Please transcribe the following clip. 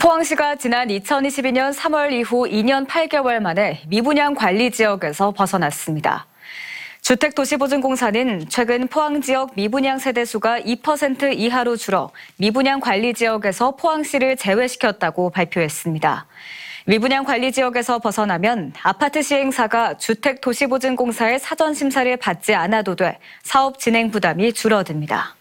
포항시가 지난 2022년 3월 이후 2년 8개월 만에 미분양 관리 지역에서 벗어났습니다. 주택도시보증공사는 최근 포항 지역 미분양 세대 수가 2% 이하로 줄어 미분양 관리 지역에서 포항시를 제외시켰다고 발표했습니다. 미분양 관리 지역에서 벗어나면 아파트 시행사가 주택도시보증공사의 사전 심사를 받지 않아도 돼 사업 진행 부담이 줄어듭니다.